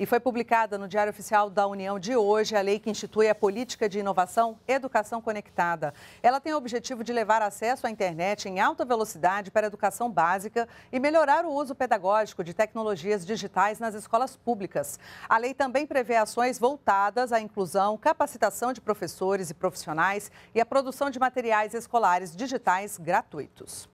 E foi publicada no Diário Oficial da União de hoje a lei que institui a política de inovação Educação Conectada. Ela tem o objetivo de levar acesso à internet em alta velocidade para a educação básica e melhorar o uso pedagógico de tecnologias digitais nas escolas públicas. A lei também prevê ações voltadas à inclusão, capacitação de professores e profissionais e à produção de materiais escolares digitais gratuitos.